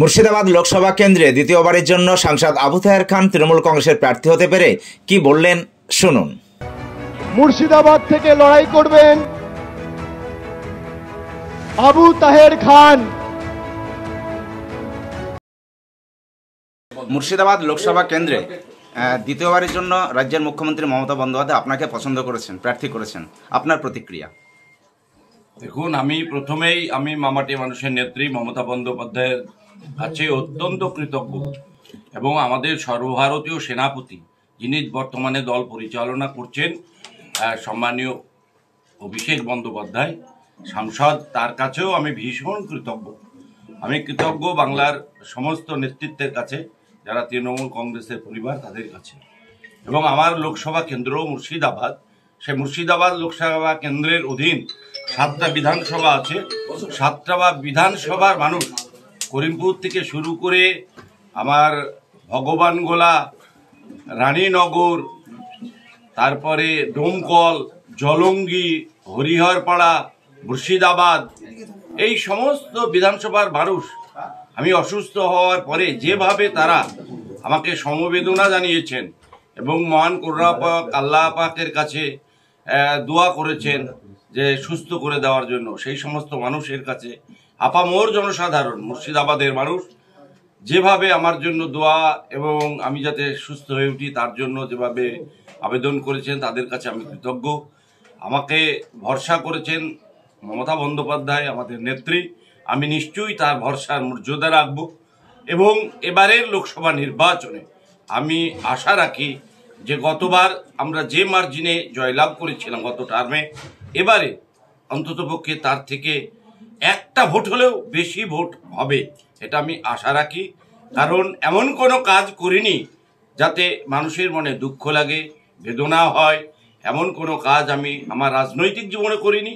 মুর্শিদাবাদ লোকসভা কেন্দ্রে দ্বিতীয়বারের জন্য সাংসদ আবু তাহের খান তৃণমূল কংগ্রেসের প্রার্থী হতে পেরে কি বললেন শুনুন মুর্শিদাবাদ থেকে লড়াই করবেন আবু তাহের খান মুর্শিদাবাদ লোকসভা কেন্দ্রে দ্বিতীয়বারের জন্য রাজ্যের মুখ্যমন্ত্রী মমতা বন্দ্যোপাধ্যায় আপনাকে পছন্দ করেছেন প্রার্থী করেছেন আপনার প্রতিক্রিয়া দেখুন আমি প্রথমেই আমি মামাটি মানুষের নেত্রী মমতা বন্দ্যোপাধ্যায়ের আছে অত্যন্ত কৃতজ্ঞ এবং আমাদের সর্বভারতীয় সেনাপতি যিনি বর্তমানে দল পরিচালনা করছেন সম্মানীয় অভিষেক বন্দ্যোপাধ্যায় সাংসদ তার কাছেও আমি ভীষণ কৃতজ্ঞ আমি কৃতজ্ঞ বাংলার সমস্ত নেতৃত্বের কাছে যারা তৃণমূল কংগ্রেসের পরিবার তাদের কাছে এবং আমার লোকসভা কেন্দ্র মুর্শিদাবাদ সে মুর্শিদাবাদ লোকসভা কেন্দ্রের অধীন সাতটা বিধানসভা আছে সাতটা বা বিধানসভার মানুষ করিমপুর থেকে শুরু করে আমার ভগবানগোলা রানীনগর তারপরে ডোমকল জলঙ্গি হরিহরপাড়া মুর্শিদাবাদ এই সমস্ত বিধানসভার মানুষ আমি অসুস্থ হওয়ার পরে যেভাবে তারা আমাকে সমবেদনা জানিয়েছেন এবং মহান করুণাপাক আল্লাহ পাকের কাছে দোয়া করেছেন যে সুস্থ করে দেওয়ার জন্য সেই সমস্ত মানুষের কাছে আপামোর জনসাধারণ মুর্শিদাবাদের মানুষ যেভাবে আমার জন্য দোয়া এবং আমি যাতে সুস্থ হয়ে উঠি তার জন্য যেভাবে আবেদন করেছেন তাদের কাছে আমি কৃতজ্ঞ আমাকে ভরসা করেছেন মমতা বন্দ্যোপাধ্যায় আমাদের নেত্রী আমি নিশ্চয়ই তার ভরসার মর্যাদা রাখব এবং এবারের লোকসভা নির্বাচনে আমি আশা রাখি যে গতবার আমরা যে মার্জিনে জয়লাভ করেছিলাম গত টার্মে এবারে অন্ততপক্ষে তার থেকে একটা ভোট হলেও বেশি ভোট হবে এটা আমি আশা রাখি কারণ এমন কোনো কাজ করিনি যাতে মানুষের মনে দুঃখ লাগে বেদনা হয় এমন কোনো কাজ আমি আমার রাজনৈতিক জীবনে করিনি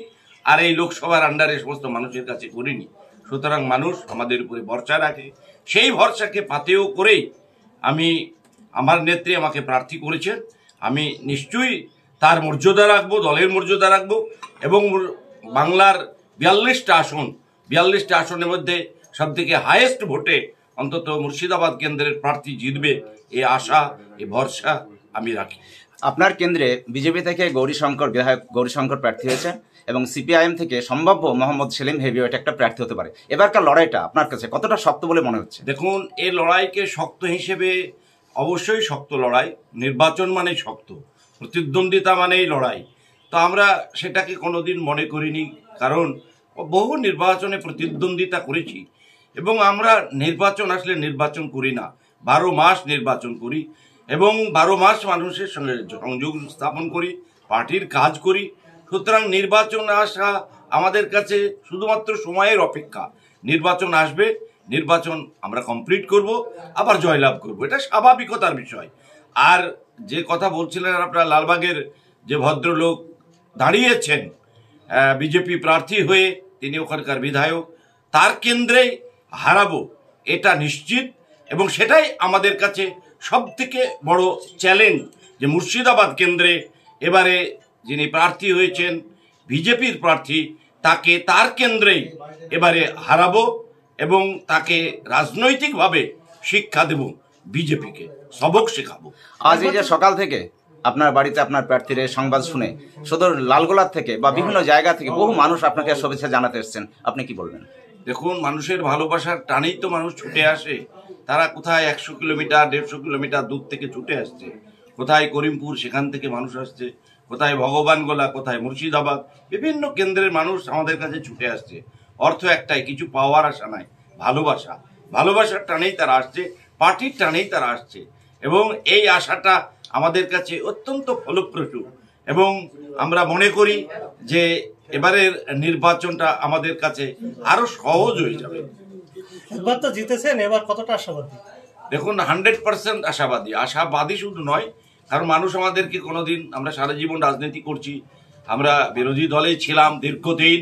আর এই লোকসভার আন্ডারে সমস্ত মানুষের কাছে করিনি সুতরাং মানুষ আমাদের উপরে ভরসা রাখে সেই ভরসাকে পাতেও করেই আমি আমার নেত্রী আমাকে প্রার্থী করেছেন আমি নিশ্চয়ই তার মর্যাদা রাখবো দলের মর্যাদা রাখবো এবং বাংলার বিয়াল্লিশটা আসন বিয়াল্লিশটা আসনের মধ্যে সবথেকে হায়েস্ট ভোটে অন্তত মুর্শিদাবাদ কেন্দ্রের প্রার্থী জিতবে এ আশা এ ভরসা আমি রাখি আপনার কেন্দ্রে বিজেপি থেকে গৌরীশঙ্কর বিধায়ক গৌরীশঙ্কর প্রার্থী হয়েছে এবং সিপিআইএম থেকে সম্ভাব্য মোহাম্মদ সেলিম হেভিওয়েট একটা প্রার্থী হতে পারে এবারকার লড়াইটা আপনার কাছে কতটা শক্ত বলে মনে হচ্ছে দেখুন এই লড়াইকে শক্ত হিসেবে অবশ্যই শক্ত লড়াই নির্বাচন মানে শক্ত প্রতিদ্বন্দ্বিতা মানেই লড়াই তো আমরা সেটাকে কোনোদিন মনে করিনি কারণ বহু নির্বাচনে প্রতিদ্বন্দ্বিতা করেছি এবং আমরা নির্বাচন আসলে নির্বাচন করি না বারো মাস নির্বাচন করি এবং বারো মাস মানুষের সঙ্গে সংযোগ স্থাপন করি পার্টির কাজ করি সুতরাং নির্বাচন আসা আমাদের কাছে শুধুমাত্র সময়ের অপেক্ষা নির্বাচন আসবে নির্বাচন আমরা কমপ্লিট করব আবার জয়লাভ করব এটা স্বাভাবিকতার বিষয় আর যে কথা বলছিলেন আপনারা লালবাগের যে ভদ্রলোক দাঁড়িয়েছেন বিজেপি প্রার্থী হয়ে তিনি ওখানকার বিধায়ক তার কেন্দ্রেই হারাবো এটা নিশ্চিত এবং সেটাই আমাদের কাছে সবথেকে বড় চ্যালেঞ্জ যে মুর্শিদাবাদ কেন্দ্রে এবারে যিনি প্রার্থী হয়েছেন বিজেপির প্রার্থী তাকে তার কেন্দ্রেই এবারে হারাবো এবং তাকে রাজনৈতিকভাবে শিক্ষা দেব বিজেপিকে সবক শেখাবো আজ এই যে সকাল থেকে আপনার বাড়িতে আপনার প্রার্থীর সংবাদ শুনে সদর লালগোলার থেকে বা বিভিন্ন জায়গা থেকে বহু মানুষ আপনাকে শুভেচ্ছা জানাতে এসছেন আপনি কি বলবেন দেখুন মানুষের ভালোবাসার টানেই তো মানুষ ছুটে আসে তারা কোথায় একশো কিলোমিটার দেড়শো কিলোমিটার দূর থেকে ছুটে আসছে কোথায় করিমপুর সেখান থেকে মানুষ আসছে কোথায় ভগবানগোলা কোথায় মুর্শিদাবাদ বিভিন্ন কেন্দ্রের মানুষ আমাদের কাছে ছুটে আসছে অর্থ একটাই কিছু পাওয়ার আশা নাই ভালোবাসা ভালোবাসার টানেই তারা আসছে পার্টির টানেই তারা আসছে এবং এই আশাটা আমাদের কাছে অত্যন্ত ফলপ্রসূ এবং আমরা মনে করি যে এবারের নির্বাচনটা আমাদের কাছে আরো সহজ হয়ে যাবে একবার তো জিতেছেন এবার কতটা আশাবাদী দেখুন হান্ড্রেড পার্সেন্ট আশাবাদী আশাবাদী শুধু নয় কারণ মানুষ আমাদেরকে কোনোদিন আমরা সারা জীবন রাজনীতি করছি আমরা বিরোধী দলে ছিলাম দীর্ঘদিন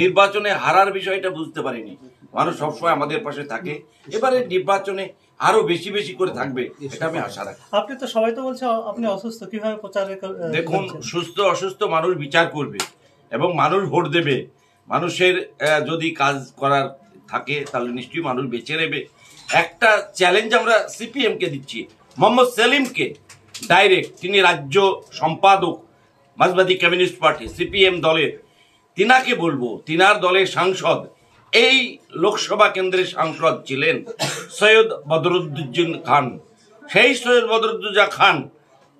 নির্বাচনে হারার বিষয়টা বুঝতে পারিনি মানুষ সবসময় আমাদের পাশে থাকে এবারে নির্বাচনে আরো বেশি বেশি করে থাকবে এটা আমি আশা রাখি আপনি তো সবাই তো বলছে আপনি অসুস্থ কিভাবে প্রচার দেখুন সুস্থ অসুস্থ মানুষ বিচার করবে এবং মানুষ ভোট দেবে মানুষের যদি কাজ করার থাকে তাহলে নিশ্চয়ই মানুষ বেছে নেবে একটা চ্যালেঞ্জ আমরা সিপিএমকে দিচ্ছি মোহাম্মদ সেলিমকে ডাইরেক্ট তিনি রাজ্য সম্পাদক মাঝবাদী কমিউনিস্ট পার্টি সিপিএম দলের তিনাকে বলবো তিনার দলের সাংসদ এই লোকসভা কেন্দ্রের সাংসদ ছিলেন সৈয়দ বদরুদ্দিন খান সেই সৈয়দ বদরুদ্দুজা খান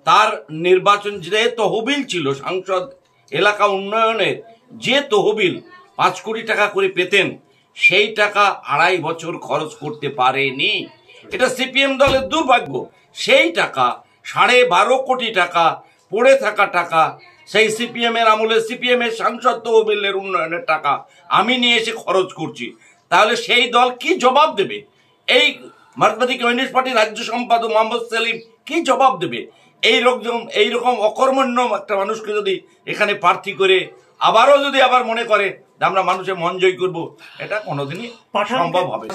তার নির্বাচন যে তহবিল ছিল সাংসদ এলাকা উন্নয়নের যে তহবিল পাঁচ কোটি টাকা করে পেতেন সেই টাকা আড়াই বছর খরচ করতে পারেনি এটা সিপিএম দলের দুর্ভাগ্য সেই টাকা সাড়ে বারো কোটি টাকা পড়ে থাকা টাকা সেই সিপিএম এর আমলে সিপিএম এর সাংসদ তহবিলের উন্নয়নের টাকা আমি নিয়ে এসে খরচ করছি তাহলে সেই দল কি জবাব দেবে এই মার্কবাদী কমিউনিস্ট পার্টির রাজ্য সম্পাদক মোহাম্মদ সেলিম কি জবাব দেবে এই লোকজন এই রকম অকর্মণ্য একটা মানুষকে যদি এখানে প্রার্থী করে আবারও যদি আবার মনে করে আমরা মানুষের মন জয় করবো এটা কোনোদিনই সম্ভব হবে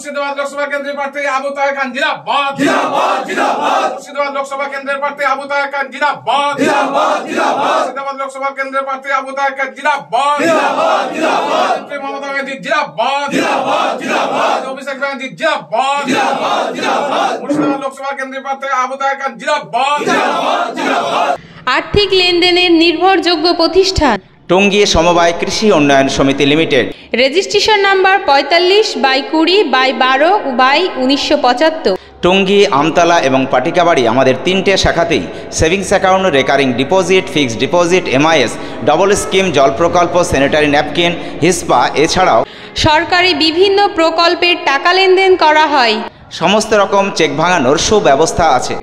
মুর্শিদাবাদ লোকসভা কেন্দ্রের প্রার্থী আবু তাহের খান জিরাবাদ মুর্শিদাবাদ লোকসভা কেন্দ্রের প্রার্থী আবু তাহের খান জিরাবাদ মুর্শিদাবাদ লোকসভা কেন্দ্রের প্রার্থী আবু তাহের খান জিরাবাদ মমতা ব্যানার্জি অভিষেক ব্যানার্জি মুর্শিদাবাদ লোকসভা কেন্দ্রের প্রার্থী আবু তাহের খান আর্থিক লেনদেনের নির্ভরযোগ্য প্রতিষ্ঠান টঙ্গী সমবায় কৃষি উন্নয়ন সমিতি লিমিটেড রেজিস্ট্রেশন নাম্বার পঁয়তাল্লিশ বাই কুড়ি বাই বারো বাই উনিশশো পঁচাত্তর টঙ্গী আমতলা এবং পাটিকাবাড়ি আমাদের তিনটে শাখাতেই savings account recurring deposit fixed deposit MIS double scheme জল প্রকল্প স্যানিটারি ন্যাপকিন হিসপা এছাড়াও সরকারি বিভিন্ন প্রকল্পের টাকা লেনদেন করা হয় সমস্ত রকম চেক ভাঙানোর সুব্যবস্থা আছে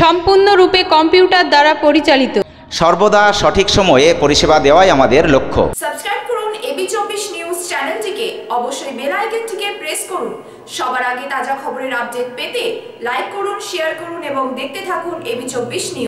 সম্পূর্ণরূপে কম্পিউটার দ্বারা পরিচালিত সর্বদা সঠিক সময়ে পরিষেবা দেওয়াই আমাদের লক্ষ্য সাবস্ক্রাইব করুন এবি চব্বিশ নিউজ চ্যানেলটিকে অবশ্যই বেল আইকনটিকে প্রেস করুন সবার আগে তাজা খবরের আপডেট পেতে লাইক করুন শেয়ার করুন এবং দেখতে থাকুন এবি চব্বিশ নিউজ